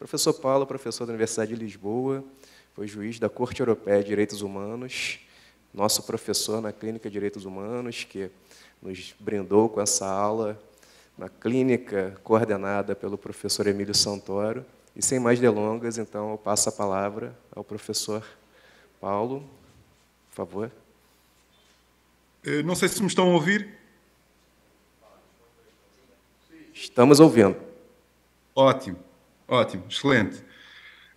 Professor Paulo, professor da Universidade de Lisboa, foi juiz da Corte Europeia de Direitos Humanos, nosso professor na Clínica de Direitos Humanos, que nos brindou com essa aula na clínica coordenada pelo professor Emílio Santoro. E sem mais delongas, então eu passo a palavra ao professor Paulo, por favor. Eh, não sei se me estão a ouvir. Estamos ouvindo. Ótimo. Ótimo, excelente.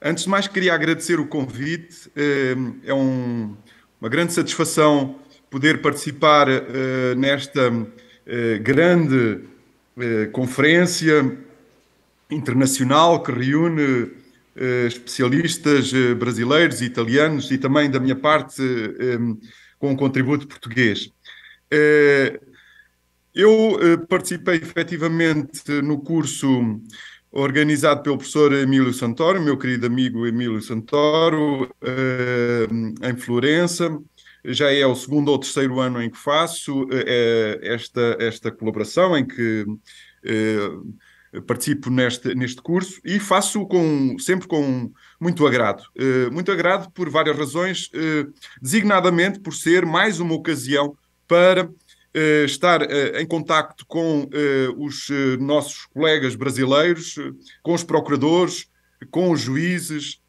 Antes de mais, queria agradecer o convite. Ehm, é um, uma grande satisfação poder participar eh, nesta eh, grande eh, conferência internacional que reúne especialistas brasileiros e italianos e também, da minha parte, ehm, com um contributo português. Eu participei efetivamente no curso organizado pelo professor Emílio Santoro, meu querido amigo Emílio Santoro, eh, em Florença. Já é o segundo ou terceiro ano em que faço eh, esta, esta colaboração, em que eh, participo neste, neste curso e faço com, sempre com muito agrado. Muito agrado por várias razões, designadamente por ser mais uma ocasião para eh, estar eh, em contacto com eh, os nossos colegas brasileiros, com os procuradores, com os juízes,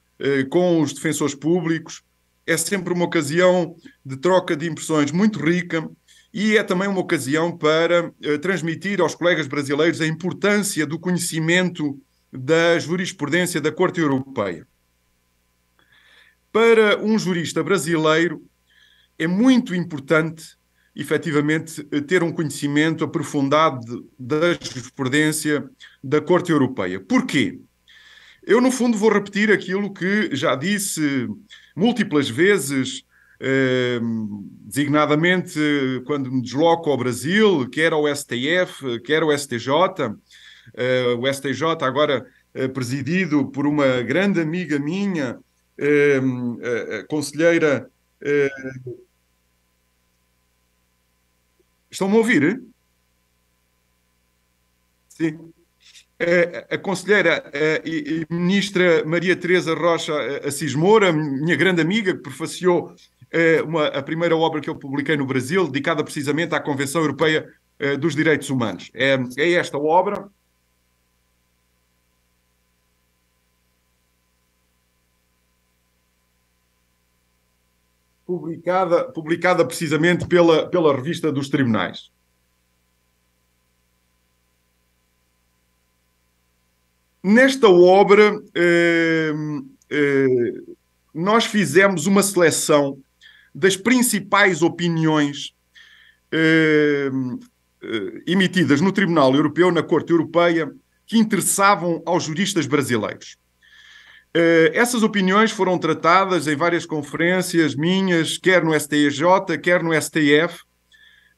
com os defensores públicos. É sempre uma ocasião de troca de impressões muito rica e é também uma ocasião para transmitir aos colegas brasileiros a importância do conhecimento da jurisprudência da Corte Europeia. Para um jurista brasileiro, é muito importante efetivamente eh, ter um conhecimento aprofundado da jurisprudência da Corte Europeia. Porquê? Eu, no fundo, vou repetir aquilo que já disse múltiplas vezes, eh, designadamente quando me desloco ao Brasil, quer ao STF, quer ao STJ. Eh, o STJ, agora eh, presidido por uma grande amiga minha, ehm, a conselheira eh, Estão-me a ouvir? Sim. A, a conselheira e ministra Maria Teresa Rocha Assis Moura, minha grande amiga, que prefaciou eh, uma, a primeira obra que eu publiquei no Brasil, dedicada precisamente à Convenção Europeia eh, dos Direitos Humanos. É, é esta obra, publicada, publicada precisamente pela, pela revista dos tribunais. Nesta obra, eh, eh, nós fizemos uma seleção das principais opiniões eh, eh emitidas no Tribunal Europeu, na Corte Europeia, que interessavam aos juristas brasileiros. Eh, essas opiniões foram tratadas em várias conferências minhas, quer no STJ, quer no STF,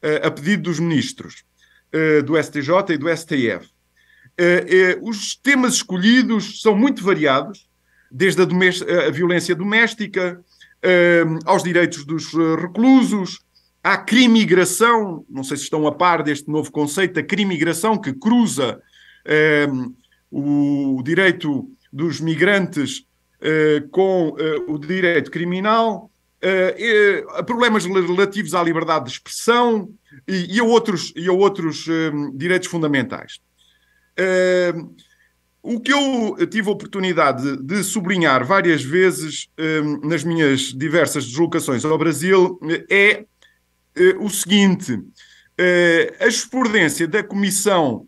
eh, a pedido dos ministros eh, do STJ e do STF. Os temas escolhidos são muito variados, desde a, a violência doméstica ehm, aos direitos dos reclusos, à crimigração, não sei se estão a par deste novo conceito, a crimigração que cruza ehm, o direito dos migrantes uh, com uh, o direito criminal, eh, problemas relativos à liberdade de expressão e, e a outros, e a outros um, direitos fundamentais. o que eu tive a oportunidade de, de sublinhar várias vezes um, nas minhas diversas deslocações ao Brasil é o seguinte: a jurisprudência da Comissão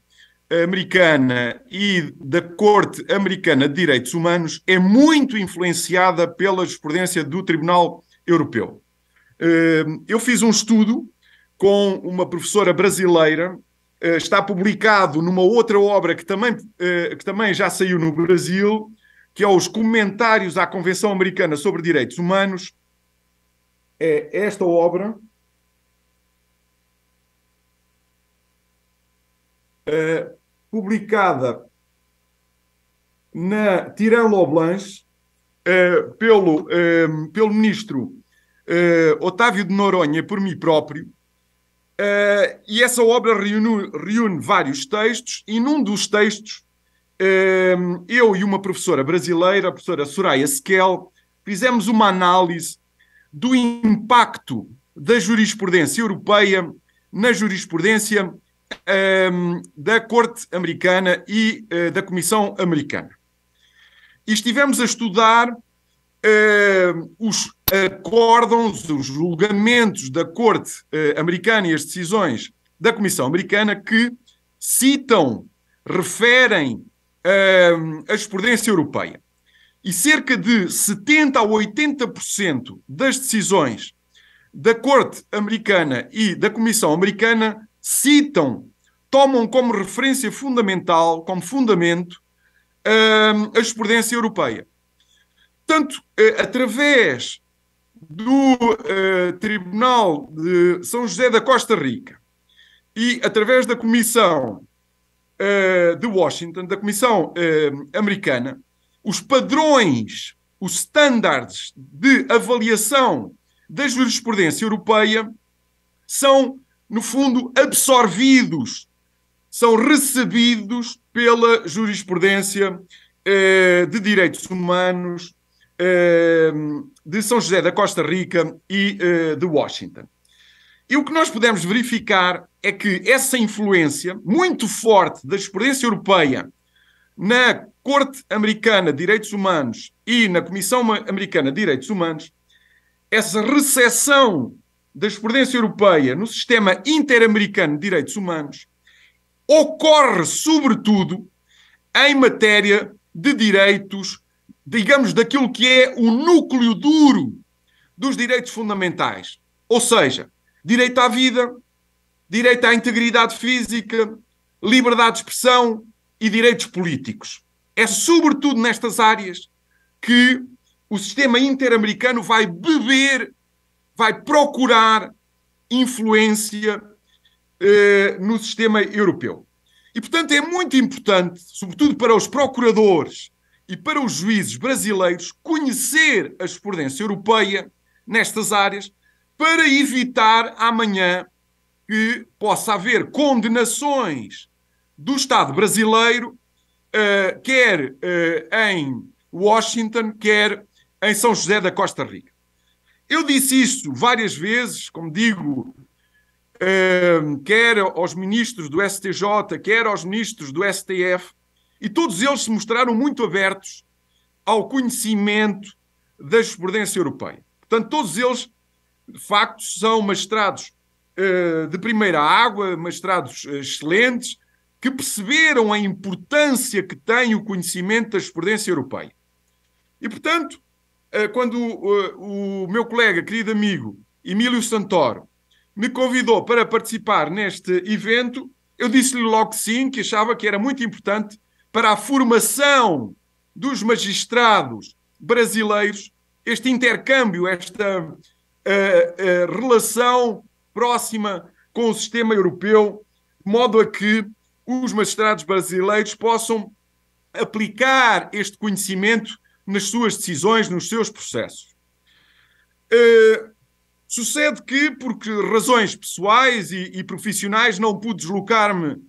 americana e da Corte Americana de Direitos Humanos é muito influenciada pela jurisprudência do Tribunal Europeu. Hum, eu fiz um estudo com uma professora brasileira, eh, está publicado numa outra obra que também, eh, que também já saiu no Brasil, que é os Comentários à Convenção Americana sobre Direitos Humanos. É esta obra, Uh, publicada na Tirão-Loblanche uh, eh, pelo, uh, pelo ministro eh, Otávio de Noronha, por mim próprio, Uh, e essa obra reúne, reúne, vários textos, e num dos textos, uh, eu e uma professora brasileira, a professora Soraya Sequel, fizemos uma análise do impacto da jurisprudência europeia na jurisprudência um, ehm, da Corte Americana e uh, da Comissão Americana. E estivemos a estudar uh, os acórdons, os julgamentos da Corte uh, Americana e as decisões da Comissão Americana que citam, referem ehm, a jurisprudência europeia. E cerca de 70 a 80% das decisões da Corte Americana e da Comissão Americana citam, tomam como referência fundamental, como fundamento, hum, a jurisprudência europeia. Portanto, eh, através do eh, Tribunal de São José da Costa Rica e através da Comissão eh, de Washington, da Comissão Americana, os padrões, os standards de avaliação da jurisprudência europeia são no fundo, absorvidos, são recebidos pela jurisprudência eh, de direitos humanos eh, de São José da Costa Rica e eh, de Washington. E o que nós podemos verificar é que essa influência muito forte da jurisprudência europeia na Corte Americana de Direitos Humanos e na Comissão Americana de Direitos Humanos, essa recessão da jurisprudência europeia no sistema interamericano de direitos humanos ocorre, sobretudo, em matéria de direitos, digamos, daquilo que é o núcleo duro dos direitos fundamentais. Ou seja, direito à vida, direito à integridade física, liberdade de expressão e direitos políticos. É sobretudo nestas áreas que o sistema interamericano vai beber vai procurar influência eh, no sistema europeu. E, portanto, é muito importante, sobretudo para os procuradores e para os juízes brasileiros, conhecer a jurisprudência europeia nestas áreas para evitar amanhã que possa haver condenações do Estado brasileiro, uh, quer uh, em Washington, quer em São José da Costa Rica. Eu disse isso várias vezes, como digo, eh, quer aos ministros do STJ, quer aos ministros do STF, e todos eles se mostraram muito abertos ao conhecimento da jurisprudência europeia. Portanto, todos eles, de facto, são magistrados uh, de primeira água, magistrados eh, excelentes, que perceberam a importância que tem o conhecimento da jurisprudência europeia. E, portanto, eh, quando eh, o meu colega, querido amigo Emílio Santoro, me convidou para participar neste evento, eu disse-lhe logo que sim, que achava que era muito importante para a formação dos magistrados brasileiros este intercâmbio, esta uh, uh, relação próxima com o sistema europeu, de modo a que os magistrados brasileiros possam aplicar este conhecimento nas suas decisões, nos seus processos. Uh, sucede que, por razões pessoais e, e profissionais, não pude deslocar-me uh,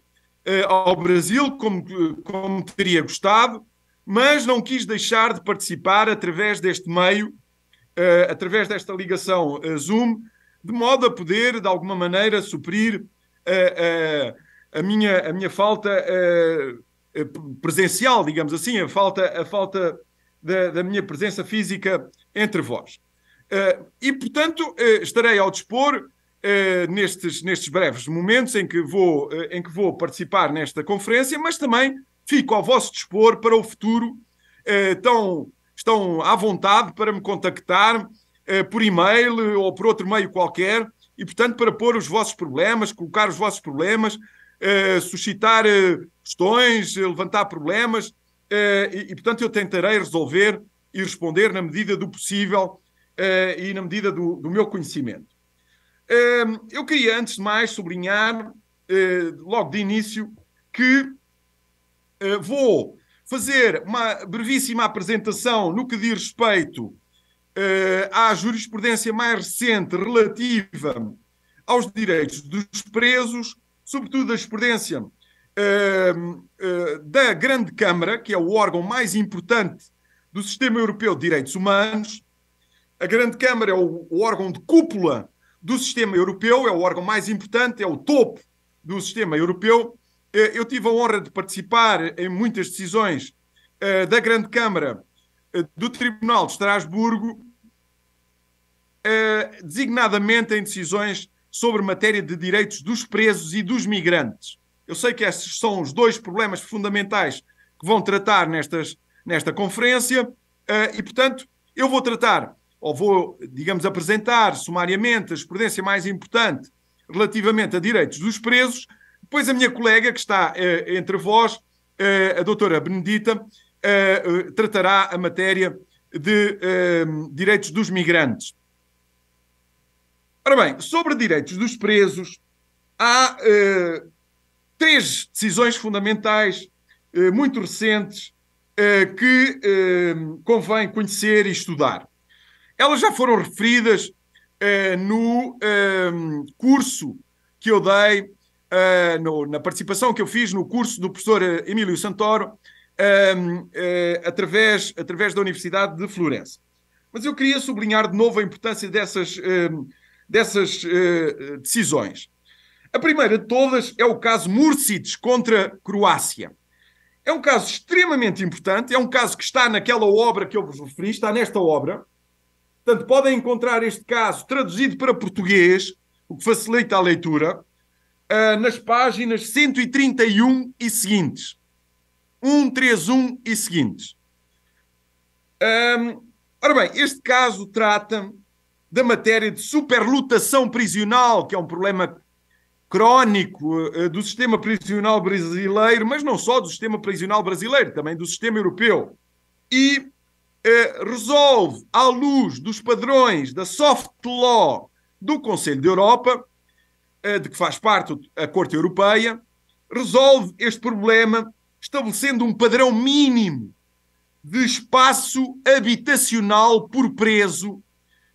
ao Brasil como, como teria gostado, mas não quis deixar de participar através deste meio, uh, através desta ligação Zoom, de modo a poder, de alguma maneira, suprir a, minha, a minha falta presencial, digamos assim, a falta, a falta da, da minha presença física entre vós. Uh, e, portanto, uh, estarei ao dispor uh, nestes, nestes breves momentos em que, vou, em que vou participar nesta conferência, mas também fico ao vosso dispor para o futuro. Estão, estão à vontade para me contactar por e-mail ou por outro meio qualquer e, portanto, para pôr os vossos problemas, colocar os vossos problemas, suscitar questões, levantar problemas eh, e, portanto, eu tentarei resolver e responder na medida do possível eh, e na medida do, do meu conhecimento. Ehm, eu queria, antes de mais, sublinhar, eh, logo de início, que vou fazer uma brevíssima apresentação no que diz respeito à jurisprudência mais recente relativa aos direitos dos presos, sobretudo a jurisprudência Ehm, eh, da Grande Câmara, que é o órgão mais importante do sistema europeu de direitos humanos. A Grande Câmara é o, órgão de cúpula do sistema europeu, é o órgão mais importante, é o topo do sistema europeu. Eh, eu tive a honra de participar em muitas decisões eh, da Grande Câmara do Tribunal de Estrasburgo, designadamente em decisões sobre matéria de direitos dos presos e dos migrantes. Eu sei que esses são os dois problemas fundamentais que vão tratar nestas, nesta conferência uh, e, portanto, eu vou tratar, ou vou, digamos, apresentar sumariamente a jurisprudência mais importante relativamente a direitos dos presos. Depois a minha colega, que está uh, entre vós, uh, a doutora Benedita, tratará a matéria de direitos dos migrantes. Ora bem, sobre direitos dos presos, há uh, três decisões fundamentais, eh, muito recentes, eh, que eh, convém conhecer e estudar. Elas já foram referidas eh, no eh, curso que eu dei, eh, no, na participação que eu fiz no curso do professor Emílio Santoro, através, através da Universidade de Florença. Mas eu queria sublinhar de novo a importância dessas, dessas decisões. A primeira de todas é o caso Mursic contra Croácia. É um caso extremamente importante, é um caso que está naquela obra que eu vos referi, está nesta obra. Portanto, podem encontrar este caso traduzido para português, o que facilita a leitura, ah, nas páginas 131 e seguintes. 131 e seguintes. Um, ora bem, este caso trata da matéria de superlotação prisional, que é um problema crónico eh, do sistema prisional brasileiro, mas não só do sistema prisional brasileiro, também do sistema europeu. E eh, resolve, à luz dos padrões da soft law do Conselho da Europa, eh, de que faz parte a Corte Europeia, resolve este problema estabelecendo um padrão mínimo de espaço habitacional por preso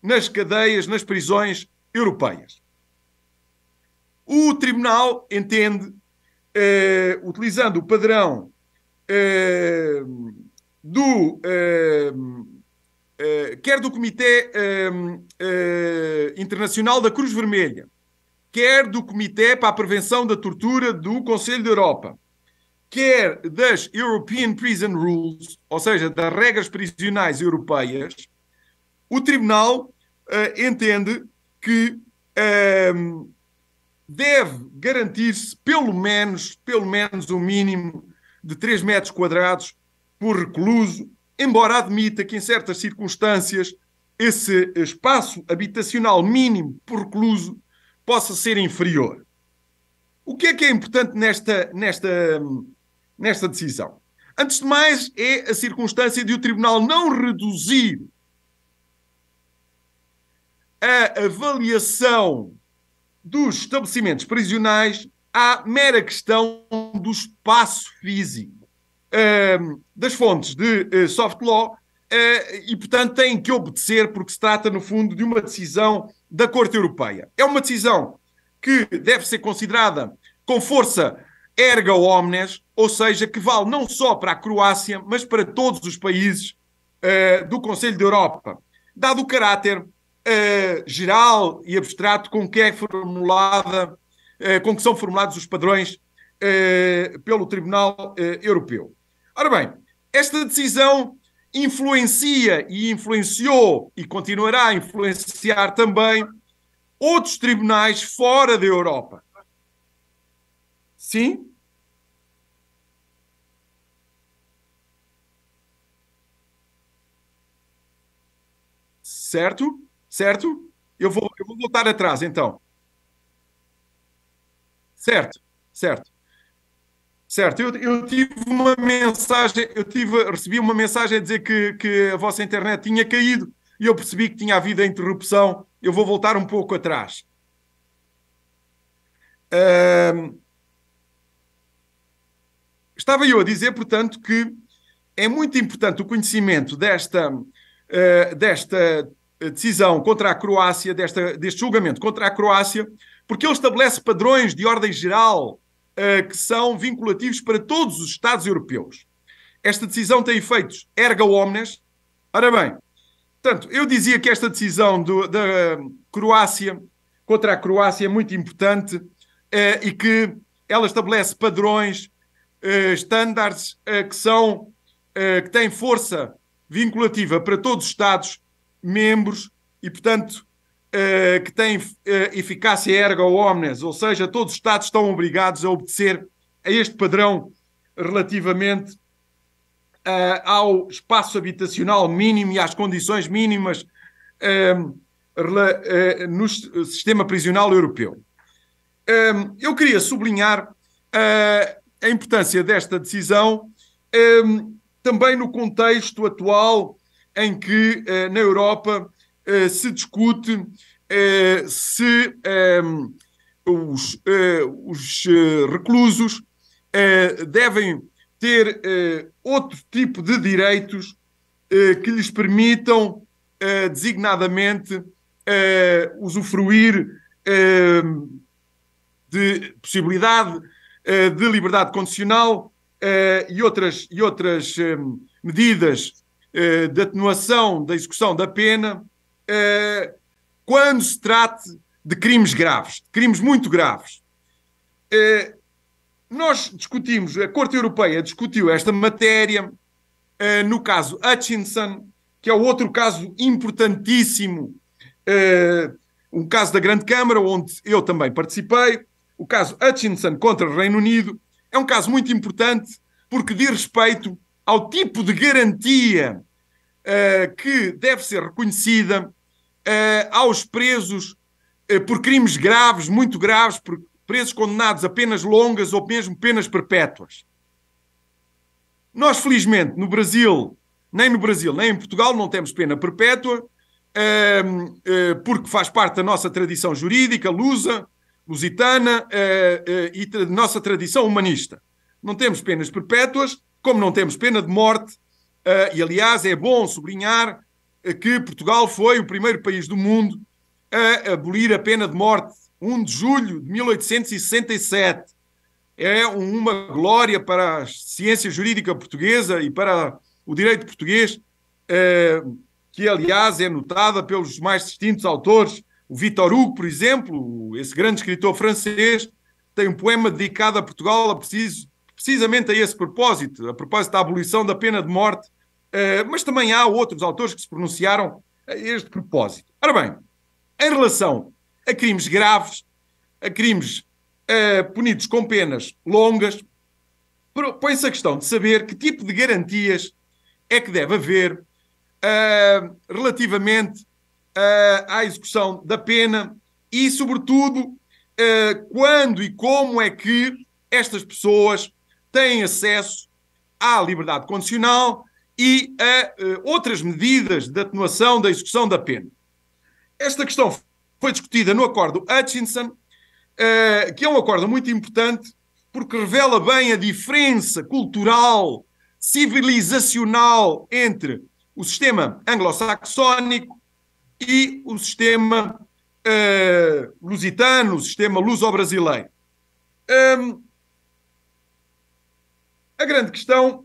nas cadeias, nas prisões europeias. O Tribunal entende, eh, utilizando o padrão eh, do. Eh, eh quer do Comitê eh, eh, Internacional da Cruz Vermelha, quer do Comitê para a Prevenção da Tortura do Conselho da Europa, quer das European Prison Rules, ou seja, das regras prisionais europeias, o Tribunal entende que deve garantir-se pelo menos, pelo menos um mínimo de 3 metros quadrados por recluso, embora admita que em certas circunstâncias esse espaço habitacional mínimo por recluso possa ser inferior. O que é que é importante nesta, nesta, nesta decisão? Antes de mais, é a circunstância de o Tribunal não reduzir a avaliação dos estabelecimentos prisionais à mera questão do espaço físico das fontes de eh, soft law eh, e, portanto, têm que obedecer porque se trata, no fundo, de uma decisão da Corte Europeia. É uma decisão que deve ser considerada com força erga omnes, ou seja, que vale não só para a Croácia, mas para todos os países eh, do Conselho da Europa, dado o caráter uh, geral e abstrato com que é formulada, uh, com que são formulados os padrões uh, pelo Tribunal Europeu. Ora bem, esta decisão influencia e influenciou e continuará a influenciar também outros tribunais fora da Europa. Sim? Certo? certo? Eu vou, eu vou voltar atrás, então. Certo, certo. Certo, eu, eu, tive uma mensagem, eu tive, recebi uma mensagem a dizer que, que a vossa internet tinha caído e eu percebi que tinha havido a interrupção. Eu vou voltar um pouco atrás. estava eu a dizer, portanto, que é muito importante o conhecimento desta, uh, desta decisão contra a Croácia, desta, deste julgamento contra a Croácia, porque ele estabelece padrões de ordem geral uh, que são vinculativos para todos os Estados europeus. Esta decisão tem efeitos erga omnes. Ora bem, portanto, eu dizia que esta decisão do, da Croácia contra a Croácia é muito importante uh, e que ela estabelece padrões, estándares eh, uh, que são que têm força vinculativa para todos os Estados membros e, portanto, eh, que têm eh, eficácia ergo omnes, ou seja, todos os Estados estão obrigados a obedecer a este padrão relativamente eh, ao espaço habitacional mínimo e às condições mínimas no sistema prisional europeu. eu queria sublinhar a importância desta decisão também no contexto atual em que eh, na Europa eh, se discute eh, se ehm, os, os reclusos devem ter outro tipo de direitos que lhes permitam designadamente usufruir ehm, de possibilidade de liberdade condicional e outras, e outras ehm, medidas eh, de atenuação da execução da pena eh, quando se trate de crimes graves, de crimes muito graves. Eh, nós discutimos, a Corte Europeia discutiu esta matéria no caso Hutchinson, que é outro caso importantíssimo, um caso da Grande Câmara, onde eu também participei, o caso Hutchinson contra o Reino Unido, é um caso muito importante porque diz respeito ao tipo de garantia uh, que deve ser reconhecida uh, aos presos uh, por crimes graves, muito graves, por presos condenados a penas longas ou mesmo penas perpétuas. Nós, felizmente, no Brasil, nem no Brasil, nem em Portugal, não temos pena perpétua, ehm, porque faz parte da nossa tradição jurídica, lusa, lusitana e da nossa tradição humanista. Não temos penas perpétuas, como não temos pena de morte, uh, e aliás é bom sublinhar que Portugal foi o primeiro país do mundo a abolir a pena de morte, 1 de julho de 1867. É uma glória para a ciência jurídica portuguesa e para o direito português, uh, que aliás é notada pelos mais distintos autores. O Victor Hugo, por exemplo, esse grande escritor francês, tem um poema dedicado a Portugal, a é preciso precisamente a esse propósito, a propósito da abolição da pena de morte, eh, mas também há outros autores que se pronunciaram a este propósito. Ora bem, em relação a crimes graves, a crimes eh, punidos com penas longas, põe-se a questão de saber que tipo de garantias é que deve haver eh, relativamente à execução da pena e, sobretudo, quando e como é que estas pessoas têm acesso à liberdade condicional e a uh, outras medidas de atenuação da execução da pena. Esta questão foi discutida no acordo Hutchinson, uh, que é um acordo muito importante porque revela bem a diferença cultural, civilizacional entre o sistema anglo-saxónico e o sistema uh, lusitano, o sistema luso-brasileiro. Um, ehm, a grande questão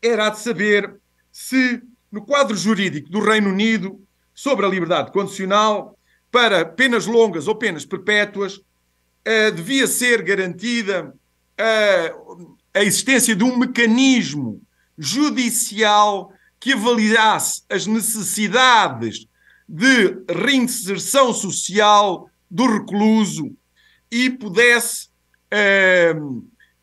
era a de saber se, no quadro jurídico do Reino Unido, sobre a liberdade condicional, para penas longas ou penas perpétuas, eh, devia ser garantida eh, a existência de um mecanismo judicial que avaliasse as necessidades de reinserção social do recluso e pudesse eh,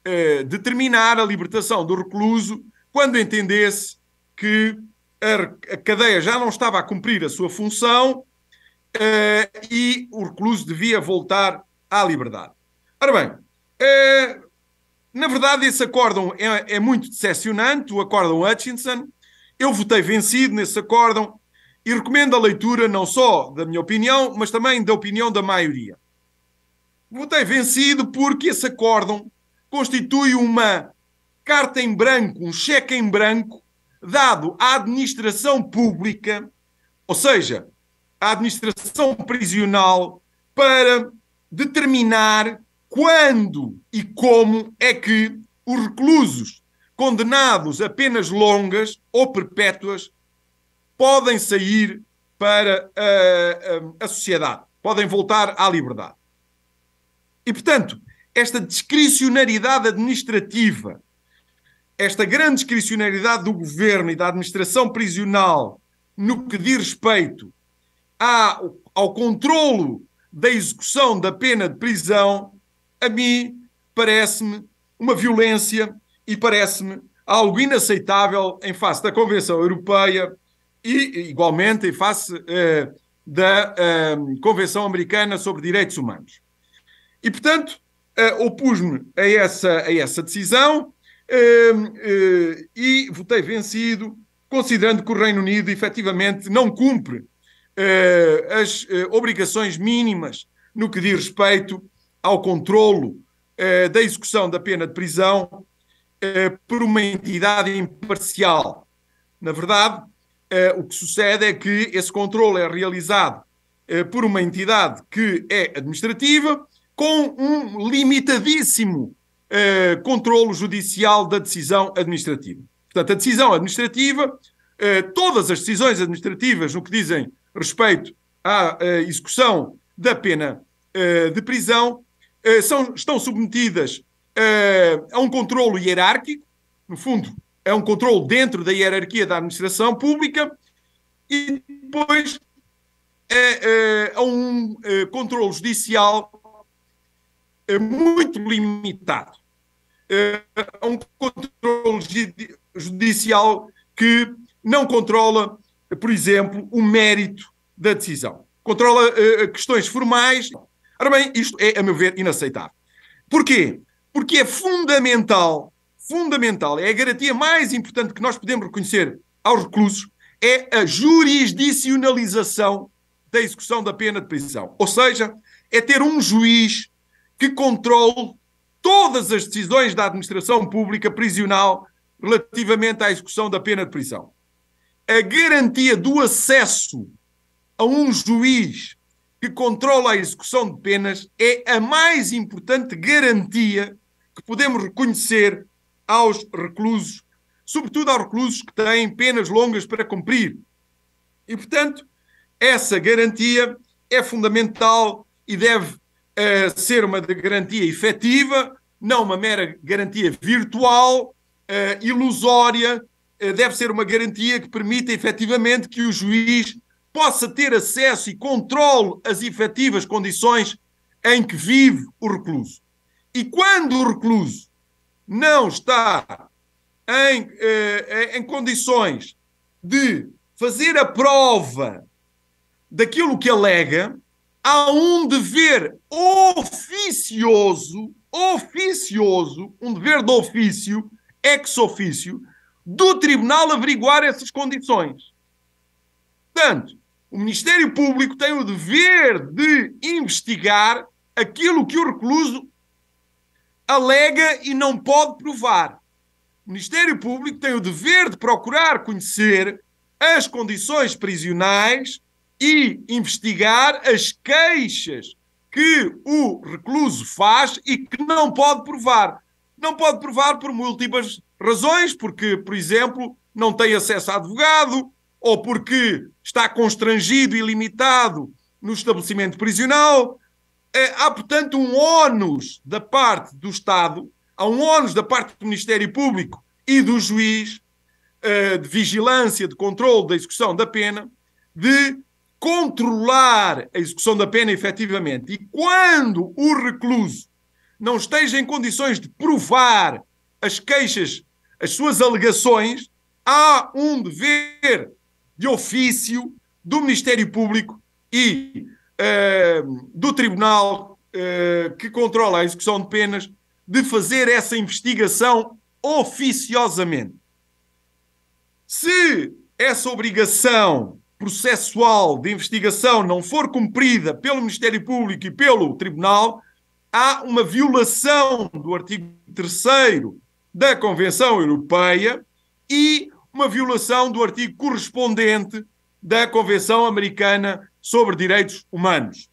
eh, determinar a libertação do recluso quando entendesse que a, a cadeia já não estava a cumprir a sua função eh, e o recluso devia voltar à liberdade. Ora bem, eh, na verdade esse acórdão é, é muito decepcionante, o acórdão Hutchinson. Eu votei vencido nesse acórdão e recomendo a leitura não só da minha opinião, mas também da opinião da maioria. Votei vencido porque esse acórdão constitui uma carta em branco, um cheque em branco, dado à administração pública, ou seja, à administração prisional, para determinar quando e como é que os reclusos condenados a penas longas ou perpétuas podem sair para a, a, a sociedade, podem voltar à liberdade. E, portanto, esta discricionariedade administrativa, esta grande discricionariedade do governo e da administração prisional no que diz respeito à, ao controlo da execução da pena de prisão, a mim parece-me uma violência e parece-me algo inaceitável em face da Convenção Europeia e, igualmente, em face eh, da eh, Convenção Americana sobre Direitos Humanos. E, portanto, uh, opus-me a essa, a essa decisão eh, eh, e votei vencido, considerando que o Reino Unido efetivamente não cumpre as obrigações mínimas no que diz respeito ao controlo da execução da pena de prisão por uma entidade imparcial. Na verdade, o que sucede é que esse controle é realizado por uma entidade que é administrativa com um limitadíssimo uh, controlo judicial da decisão administrativa. Portanto, a decisão administrativa, uh, todas as decisões administrativas no que dizem respeito à uh, execução da pena uh, de prisão, são, estão submetidas a um controlo hierárquico, no fundo, é um controlo dentro da hierarquia da administração pública, e depois é, a um controlo judicial é muito limitado a é, um controle judicial que não controla, por exemplo, o mérito da decisão. Controla eh, eh, questões formais. Ora bem, isto é, a meu ver, inaceitável. Porquê? Porque é fundamental, fundamental, é a garantia mais importante que nós podemos reconhecer aos reclusos, é a jurisdicionalização da execução da pena de prisão. Ou seja, é ter um juiz que controle todas as decisões da administração pública prisional relativamente à execução da pena de prisão. A garantia do acesso a um juiz que controla a execução de penas é a mais importante garantia que podemos reconhecer aos reclusos, sobretudo aos reclusos que têm penas longas para cumprir. E, portanto, essa garantia é fundamental e deve uh, ser uma garantia efetiva, não uma mera garantia virtual, uh, ilusória, uh, deve ser uma garantia que permita efetivamente que o juiz possa ter acesso e controle às efetivas condições em que vive o recluso. E quando o recluso não está em, eh, em condições de fazer a prova daquilo que alega, há um dever oficioso, oficioso, um dever de ofício, ex ofício, do tribunal averiguar essas condições. Portanto, o Ministério Público tem o dever de investigar aquilo que o recluso alega e não pode provar. O Ministério Público tem o dever de procurar conhecer as condições prisionais e investigar as queixas que o recluso faz e que não pode provar. Não pode provar por múltiplas razões, porque, por exemplo, não tem acesso a advogado, ou porque está constrangido e limitado no estabelecimento prisional. É, há, portanto, um ónus da parte do Estado, há um ónus da parte do Ministério Público e do juiz eh, de vigilância, de controle da execução da pena, de controlar a execução da pena efetivamente. E quando o recluso não esteja em condições de provar as queixas, as suas alegações, há um dever de ofício do Ministério Público e uh, do Tribunal uh, que controla a execução de penas de fazer essa investigação oficiosamente. Se essa obrigação processual de investigação não for cumprida pelo Ministério Público e pelo Tribunal, há uma violação do artigo 3 da Convenção Europeia e uma violação do artigo correspondente da Convenção Americana sobre Direitos Humanos.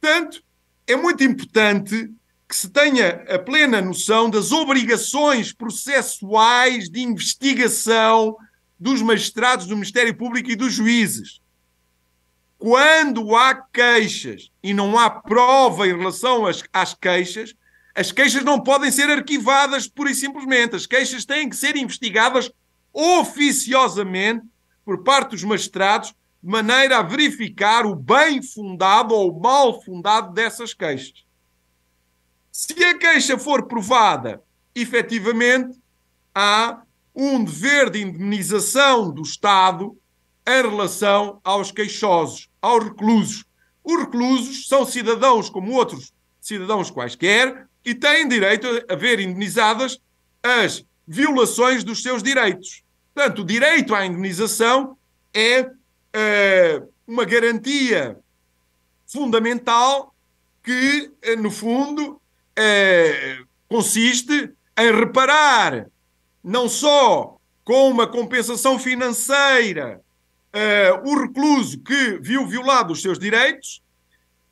Portanto, é muito importante que se tenha a plena noção das obrigações processuais de investigação dos magistrados do Ministério Público e dos juízes. Quando há queixas e não há prova em relação às, às queixas, as queixas não podem ser arquivadas pura e simplesmente. As queixas têm que ser investigadas oficiosamente por parte dos magistrados, de maneira a verificar o bem fundado ou o mal fundado dessas queixas. Se a queixa for provada, efetivamente, há um dever de indemnização do Estado em relação aos queixosos, aos reclusos. Os reclusos são cidadãos como outros cidadãos quaisquer e têm direito a ver indenizadas as violações dos seus direitos. Portanto, o direito à indenização é, eh, uma garantia fundamental que, eh, no fundo, eh, consiste em reparar não só com uma compensação financeira uh, o recluso que viu violado os seus direitos,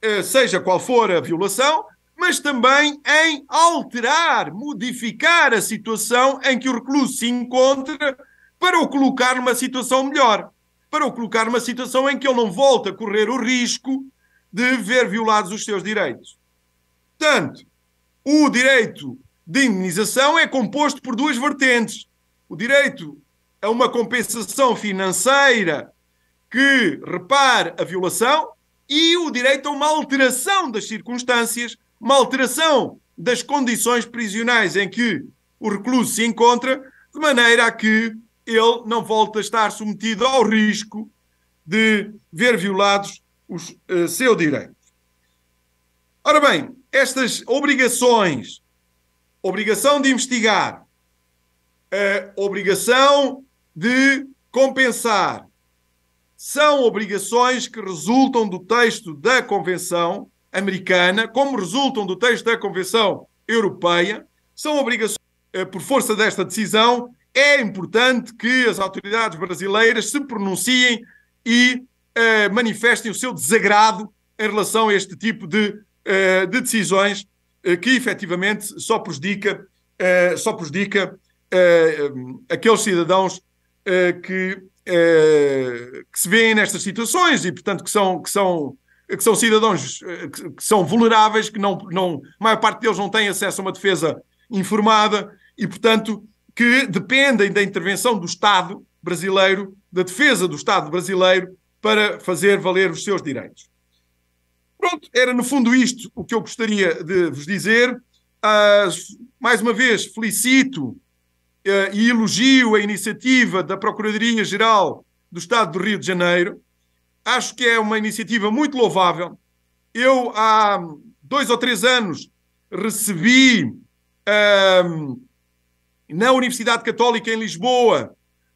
uh, seja qual for a violação, mas também em alterar, modificar a situação em que o recluso se encontra para o colocar numa situação melhor, para o colocar numa situação em que ele não volta a correr o risco de ver violados os seus direitos. Portanto, o direito de indenização é composto por duas vertentes. O direito a uma compensação financeira que repare a violação e o direito a uma alteração das circunstâncias, uma alteração das condições prisionais em que o recluso se encontra, de maneira a que ele não volte a estar submetido ao risco de ver violados os uh, eh, seus direitos. Ora bem, estas obrigações obrigação de investigar, obrigação de compensar. São obrigações que resultam do texto da Convenção Americana, como resultam do texto da Convenção Europeia, são obrigações, eh, por força desta decisão, é importante que as autoridades brasileiras se pronunciem e eh, manifestem o seu desagrado em relação a este tipo de, eh, de decisões que efetivamente só prejudica, eh, só prejudica eh, eh, aqueles cidadãos que, que se veem nestas situações e, portanto, que são, que são, que são cidadãos que são vulneráveis, que não, não, a maior parte deles não tem acesso a uma defesa informada e, portanto, que dependem da intervenção do Estado brasileiro, da defesa do Estado brasileiro, para fazer valer os seus direitos. Pronto, era no fundo isto o que eu gostaria de vos dizer. Uh, mais uma vez, felicito uh, e elogio a iniciativa da Procuradoria-Geral do Estado do Rio de Janeiro. Acho que é uma iniciativa muito louvável. Eu, há dois ou três anos, recebi uh, na Universidade Católica em Lisboa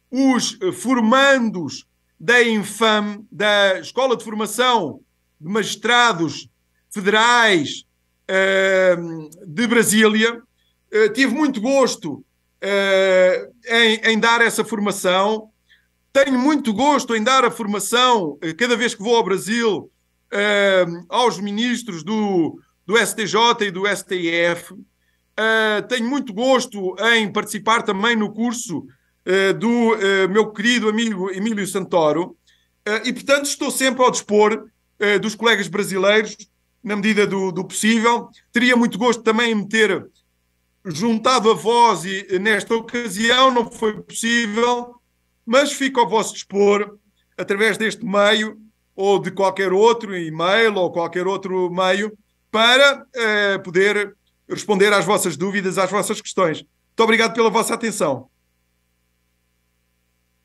os formandos da INFAM, da Escola de Formação de magistrados federais de Brasília. Eh, tive muito gosto eh, em, em dar essa formação. Tenho muito gosto em dar a formação, eh, cada vez que vou ao Brasil, Uh, aos ministros do, do STJ e do STF. Uh, tenho muito gosto em participar também no curso uh, do meu querido amigo Emílio Santoro e, portanto, estou sempre ao dispor eh, dos colegas brasileiros, na medida do, do, possível. Teria muito gosto também em meter juntado a voz e, nesta ocasião, não foi possível, mas fico ao vosso dispor, através deste meio ou de qualquer outro e-mail ou qualquer outro meio, para eh, poder responder às vossas dúvidas, às vossas questões. Muito obrigado pela vossa atenção.